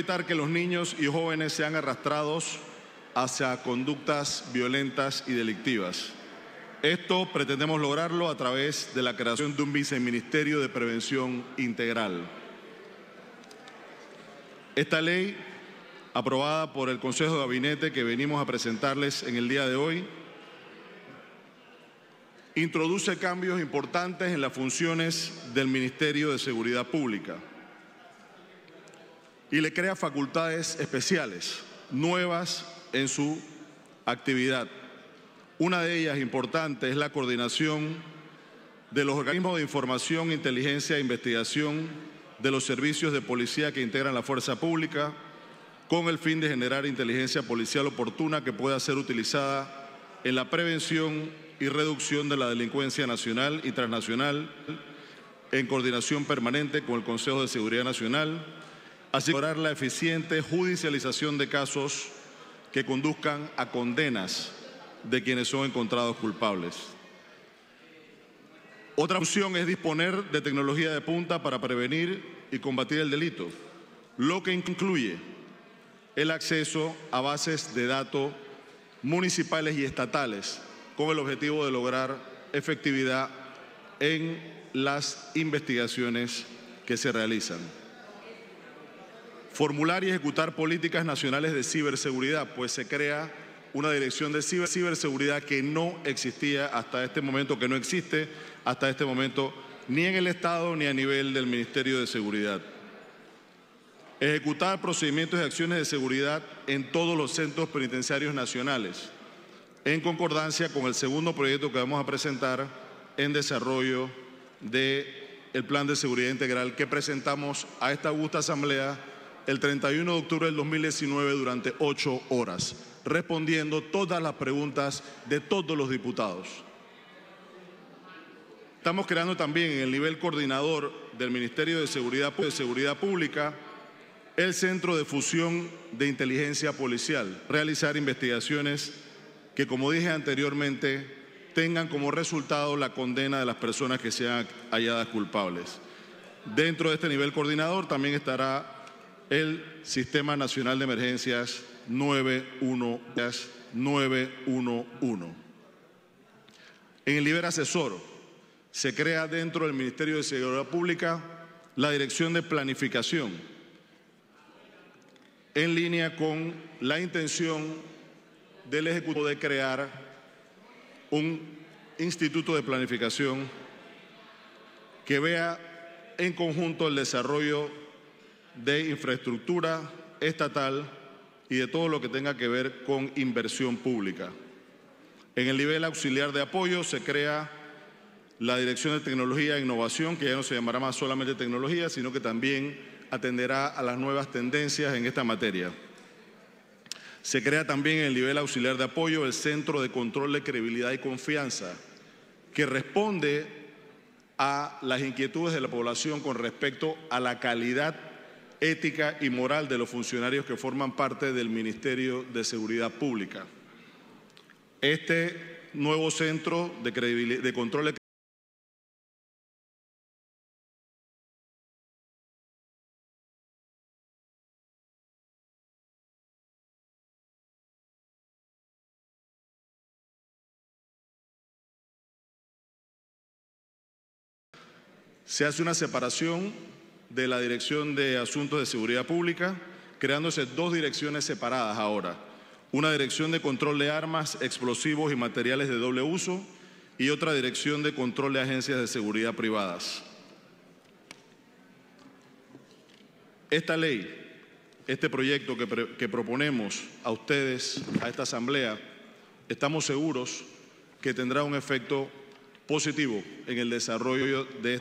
evitar que los niños y jóvenes sean arrastrados hacia conductas violentas y delictivas. Esto pretendemos lograrlo a través de la creación de un viceministerio de prevención integral. Esta ley, aprobada por el Consejo de Gabinete que venimos a presentarles en el día de hoy, introduce cambios importantes en las funciones del Ministerio de Seguridad Pública y le crea facultades especiales, nuevas en su actividad. Una de ellas importante es la coordinación de los organismos de información, inteligencia e investigación de los servicios de policía que integran la fuerza pública con el fin de generar inteligencia policial oportuna que pueda ser utilizada en la prevención y reducción de la delincuencia nacional y transnacional en coordinación permanente con el Consejo de Seguridad Nacional, así la eficiente judicialización de casos que conduzcan a condenas de quienes son encontrados culpables. Otra opción es disponer de tecnología de punta para prevenir y combatir el delito, lo que incluye el acceso a bases de datos municipales y estatales con el objetivo de lograr efectividad en las investigaciones que se realizan. Formular y ejecutar políticas nacionales de ciberseguridad, pues se crea una dirección de ciberseguridad que no existía hasta este momento, que no existe hasta este momento, ni en el Estado ni a nivel del Ministerio de Seguridad. Ejecutar procedimientos y acciones de seguridad en todos los centros penitenciarios nacionales, en concordancia con el segundo proyecto que vamos a presentar en desarrollo del plan de seguridad integral que presentamos a esta augusta asamblea el 31 de octubre del 2019 durante ocho horas, respondiendo todas las preguntas de todos los diputados. Estamos creando también en el nivel coordinador del Ministerio de Seguridad, de Seguridad Pública el Centro de Fusión de Inteligencia Policial, realizar investigaciones que, como dije anteriormente, tengan como resultado la condena de las personas que sean halladas culpables. Dentro de este nivel coordinador también estará el Sistema Nacional de Emergencias 911. En el Liber Asesor se crea dentro del Ministerio de Seguridad Pública la Dirección de Planificación en línea con la intención del Ejecutivo de crear un instituto de planificación que vea en conjunto el desarrollo de infraestructura estatal y de todo lo que tenga que ver con inversión pública. En el nivel auxiliar de apoyo se crea la Dirección de Tecnología e Innovación, que ya no se llamará más solamente tecnología, sino que también atenderá a las nuevas tendencias en esta materia. Se crea también en el nivel auxiliar de apoyo el Centro de Control de Credibilidad y Confianza, que responde a las inquietudes de la población con respecto a la calidad ética y moral de los funcionarios que forman parte del Ministerio de Seguridad Pública. Este nuevo centro de, control de se hace una separación de la Dirección de Asuntos de Seguridad Pública, creándose dos direcciones separadas ahora. Una dirección de control de armas, explosivos y materiales de doble uso y otra dirección de control de agencias de seguridad privadas. Esta ley, este proyecto que, proponemos a ustedes, a esta Asamblea, estamos seguros que tendrá un efecto positivo en el desarrollo de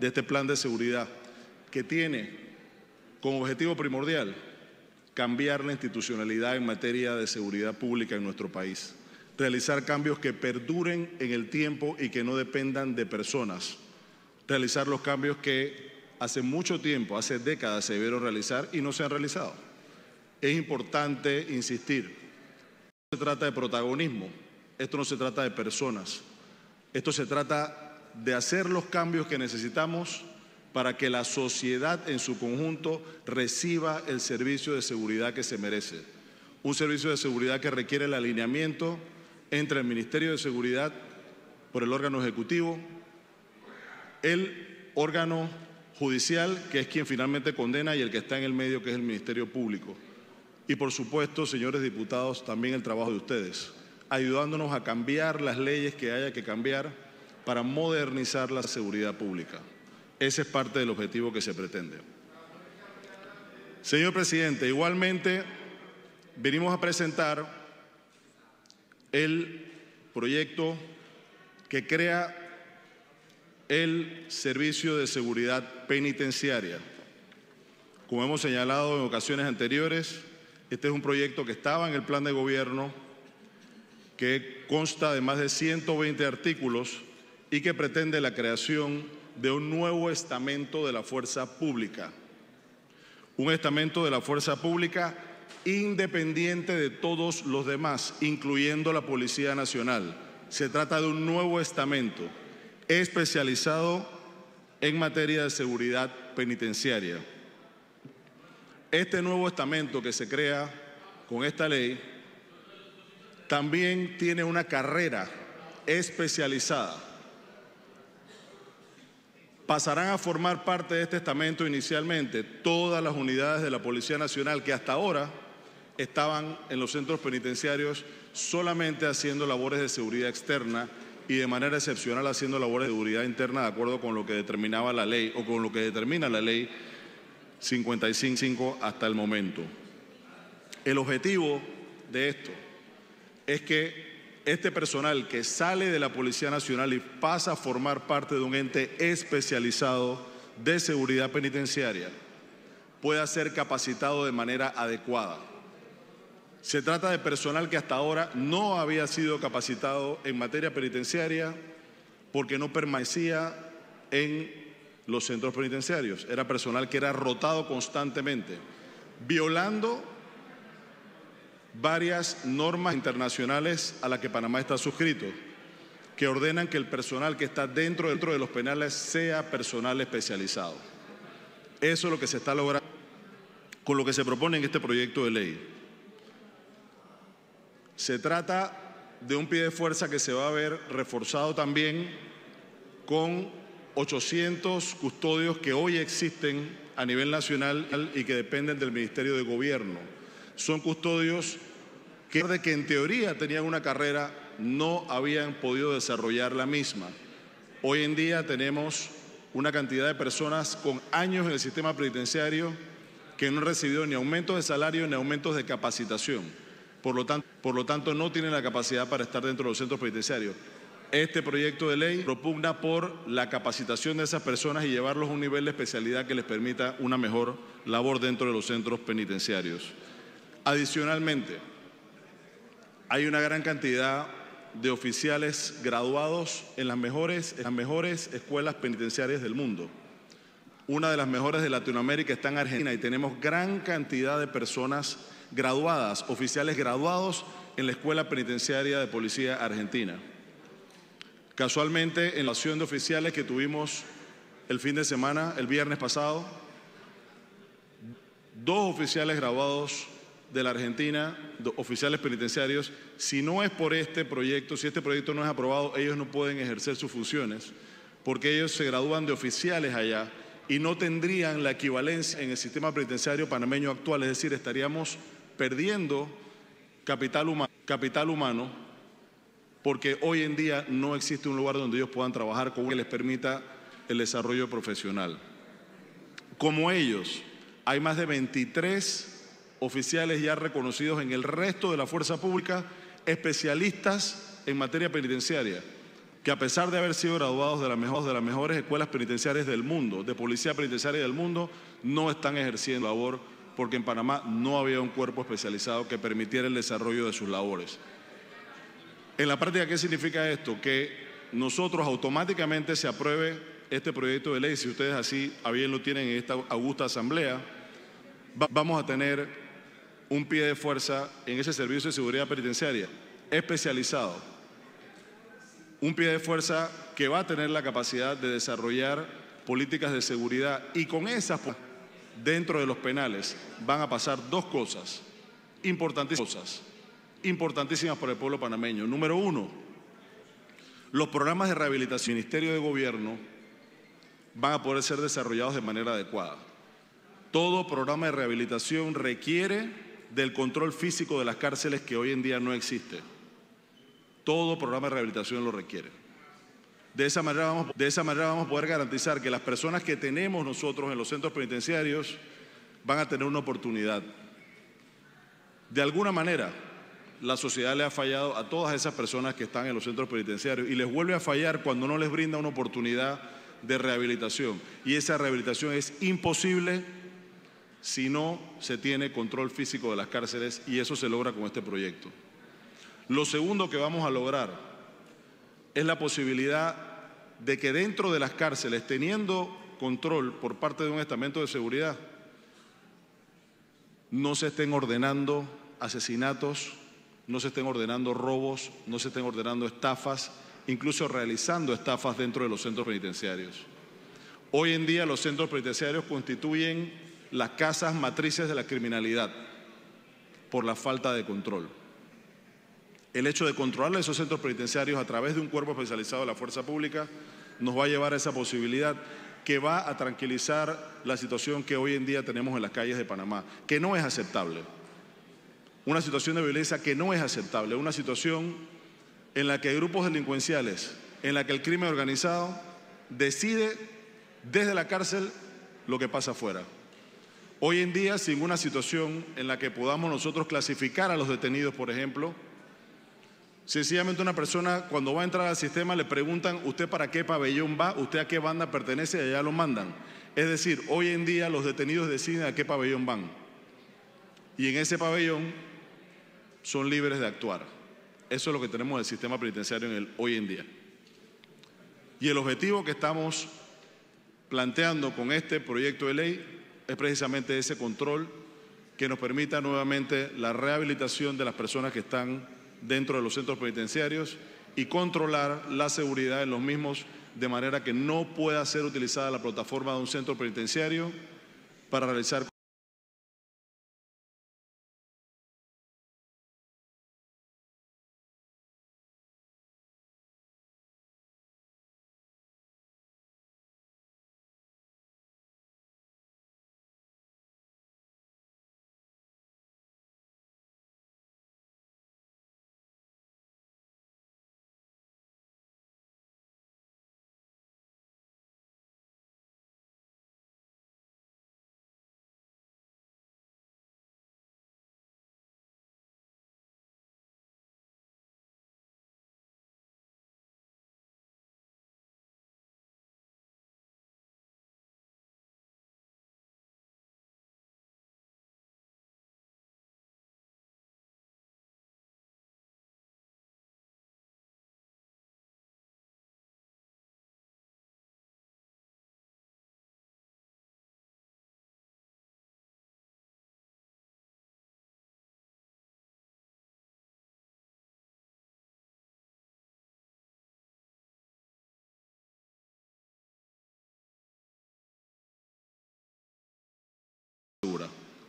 este plan de seguridad que tiene como objetivo primordial cambiar la institucionalidad en materia de seguridad pública en nuestro país, realizar cambios que perduren en el tiempo y que no dependan de personas, realizar los cambios que hace mucho tiempo, hace décadas se vieron realizar y no se han realizado. Es importante insistir, no se trata de protagonismo, esto no se trata de personas, esto se trata de hacer los cambios que necesitamos para que la sociedad en su conjunto reciba el servicio de seguridad que se merece. Un servicio de seguridad que requiere el alineamiento entre el Ministerio de Seguridad por el órgano ejecutivo, el órgano judicial, que es quien finalmente condena, y el que está en el medio, que es el Ministerio Público. Y por supuesto, señores diputados, también el trabajo de ustedes, ayudándonos a cambiar las leyes que haya que cambiar para modernizar la seguridad pública. Ese es parte del objetivo que se pretende. Señor presidente, igualmente venimos a presentar el proyecto que crea el Servicio de Seguridad Penitenciaria. Como hemos señalado en ocasiones anteriores, este es un proyecto que estaba en el plan de gobierno, que consta de más de 120 artículos y que pretende la creación de un nuevo estamento de la fuerza pública. Un estamento de la fuerza pública independiente de todos los demás, incluyendo la Policía Nacional. Se trata de un nuevo estamento especializado en materia de seguridad penitenciaria. Este nuevo estamento que se crea con esta ley también tiene una carrera especializada Pasarán a formar parte de este estamento inicialmente todas las unidades de la Policía Nacional que hasta ahora estaban en los centros penitenciarios solamente haciendo labores de seguridad externa y de manera excepcional haciendo labores de seguridad interna de acuerdo con lo que determinaba la ley o con lo que determina la ley 55.5 hasta el momento. El objetivo de esto es que este personal que sale de la Policía Nacional y pasa a formar parte de un ente especializado de seguridad penitenciaria pueda ser capacitado de manera adecuada. Se trata de personal que hasta ahora no había sido capacitado en materia penitenciaria porque no permanecía en los centros penitenciarios. Era personal que era rotado constantemente, violando varias normas internacionales a las que Panamá está suscrito, que ordenan que el personal que está dentro, dentro de los penales sea personal especializado. Eso es lo que se está logrando con lo que se propone en este proyecto de ley. Se trata de un pie de fuerza que se va a ver reforzado también con 800 custodios que hoy existen a nivel nacional y que dependen del Ministerio de Gobierno son custodios que, de que en teoría tenían una carrera, no habían podido desarrollar la misma. Hoy en día tenemos una cantidad de personas con años en el sistema penitenciario que no han recibido ni aumentos de salario ni aumentos de capacitación. por lo tanto, no tienen la capacidad para estar dentro de los centros penitenciarios. Este proyecto de ley propugna por la capacitación de esas personas y llevarlos a un nivel de especialidad que les permita una mejor labor dentro de los centros penitenciarios. Adicionalmente, hay una gran cantidad de oficiales graduados en las mejores, escuelas penitenciarias del mundo. Una de las mejores de Latinoamérica está en Argentina y tenemos gran cantidad de personas graduadas, oficiales graduados en la Escuela Penitenciaria de Policía Argentina. Casualmente, en la acción de oficiales que tuvimos el fin de semana, el viernes pasado, dos oficiales graduados de la Argentina, oficiales penitenciarios, si no es por este proyecto, si este proyecto no es aprobado, ellos no pueden ejercer sus funciones, porque ellos se gradúan de oficiales allá y no tendrían la equivalencia en el sistema penitenciario panameño actual, es decir, estaríamos perdiendo capital, capital humano, porque hoy en día no existe un lugar donde ellos puedan trabajar con que les permita el desarrollo profesional. Como ellos, hay más de 23 oficiales ya reconocidos en el resto de la fuerza pública, especialistas en materia penitenciaria, que a pesar de haber sido graduados de, de las mejores escuelas penitenciarias del mundo, de policía penitenciaria del mundo, no están ejerciendo labor porque en Panamá no había un cuerpo especializado que permitiera el desarrollo de sus labores. En la práctica, ¿qué significa esto? Que nosotros automáticamente se apruebe este proyecto de ley, si ustedes así a bien lo tienen en esta augusta asamblea, vamos a tener un pie de fuerza en ese servicio de seguridad penitenciaria especializado. Un pie de fuerza que va a tener la capacidad de desarrollar políticas de seguridad y con esas dentro de los penales van a pasar dos cosas importantísimas, cosas, importantísimas para el pueblo panameño. Número uno, los programas de rehabilitación del Ministerio de Gobierno van a poder ser desarrollados de manera adecuada. Todo programa de rehabilitación requiere del control físico de las cárceles que hoy en día no existe. Todo programa de rehabilitación lo requiere. De esa manera vamos, de esa manera vamos a poder garantizar que las personas que tenemos nosotros en los centros penitenciarios van a tener una oportunidad. De alguna manera, la sociedad le ha fallado a todas esas personas que están en los centros penitenciarios y les vuelve a fallar cuando no les brinda una oportunidad de rehabilitación. Y esa rehabilitación es imposible si no se tiene control físico de las cárceles y eso se logra con este proyecto. Lo segundo que vamos a lograr es la posibilidad de que dentro de las cárceles, teniendo control por parte de un estamento de seguridad, no se estén ordenando asesinatos, no se estén ordenando robos, no se estén ordenando estafas, incluso realizando estafas dentro de los centros penitenciarios. Hoy en día los centros penitenciarios constituyen las casas matrices de la criminalidad por la falta de control. El hecho de controlar esos centros penitenciarios a través de un cuerpo especializado de la fuerza pública nos va a llevar a esa posibilidad que va a tranquilizar la situación que hoy en día tenemos en las calles de Panamá, que no es aceptable. Una situación de violencia que no es aceptable, una situación en la que hay grupos delincuenciales, en la que el crimen organizado decide desde la cárcel lo que pasa afuera. Hoy en día, sin una situación en la que podamos nosotros clasificar a los detenidos, por ejemplo, sencillamente una persona cuando va a entrar al sistema le preguntan, ¿usted para qué pabellón va? ¿Usted a qué banda pertenece? Y allá lo mandan. Es decir, hoy en día los detenidos deciden a qué pabellón van. Y en ese pabellón son libres de actuar. Eso es lo que tenemos del sistema penitenciario en el hoy en día. Y el objetivo que estamos planteando con este proyecto de ley es precisamente ese control que nos permita nuevamente la rehabilitación de las personas que están dentro de los centros penitenciarios y controlar la seguridad en los mismos de manera que no pueda ser utilizada la plataforma de un centro penitenciario para realizar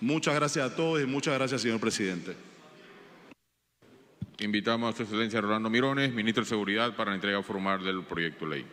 Muchas gracias a todos y muchas gracias, señor presidente. Invitamos a su excelencia Rolando Mirones, ministro de Seguridad, para la entrega formal del proyecto de ley.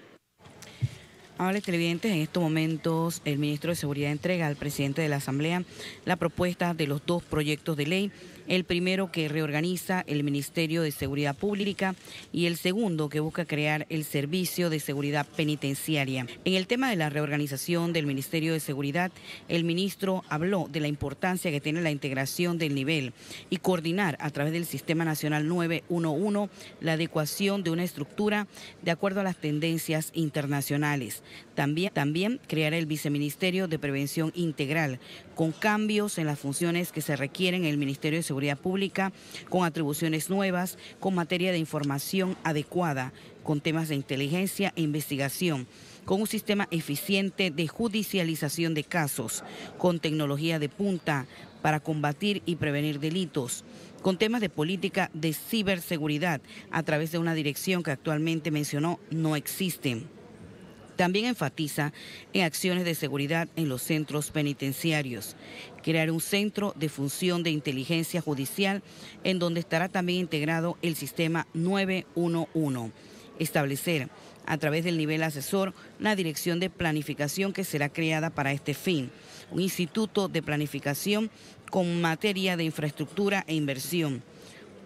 Amables televidentes, en estos momentos el ministro de Seguridad entrega al presidente de la Asamblea la propuesta de los dos proyectos de ley el primero que reorganiza el Ministerio de Seguridad Pública y el segundo que busca crear el Servicio de Seguridad Penitenciaria. En el tema de la reorganización del Ministerio de Seguridad, el ministro habló de la importancia que tiene la integración del nivel y coordinar a través del Sistema Nacional 911 la adecuación de una estructura de acuerdo a las tendencias internacionales. También, también creará el Viceministerio de Prevención Integral con cambios en las funciones que se requieren en el Ministerio de Seguridad Seguridad Pública, con atribuciones nuevas, con materia de información adecuada, con temas de inteligencia e investigación con un sistema eficiente de judicialización de casos, con tecnología de punta para combatir y prevenir delitos, con temas de política de ciberseguridad a través de una dirección que actualmente mencionó no existen. También enfatiza en acciones de seguridad en los centros penitenciarios, crear un centro de función de inteligencia judicial en donde estará también integrado el sistema 911, establecer a través del nivel asesor la dirección de planificación que será creada para este fin, un instituto de planificación con materia de infraestructura e inversión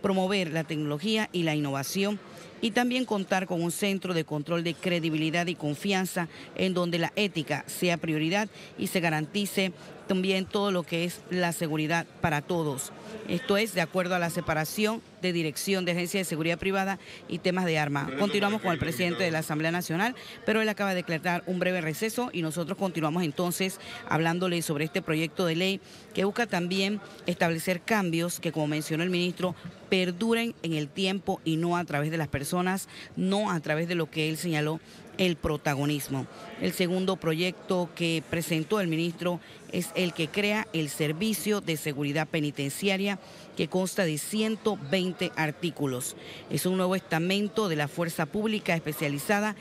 promover la tecnología y la innovación y también contar con un centro de control de credibilidad y confianza en donde la ética sea prioridad y se garantice también todo lo que es la seguridad para todos. Esto es de acuerdo a la separación de dirección de agencia de seguridad privada y temas de armas. Continuamos con el presidente de la Asamblea Nacional, pero él acaba de declarar un breve receso y nosotros continuamos entonces hablándole sobre este proyecto de ley que busca también establecer cambios que, como mencionó el ministro, perduren en el tiempo y no a través de las personas, no a través de lo que él señaló el protagonismo. El segundo proyecto que presentó el ministro es el que crea el Servicio de Seguridad Penitenciaria, que consta de 120 artículos. Es un nuevo estamento de la Fuerza Pública especializada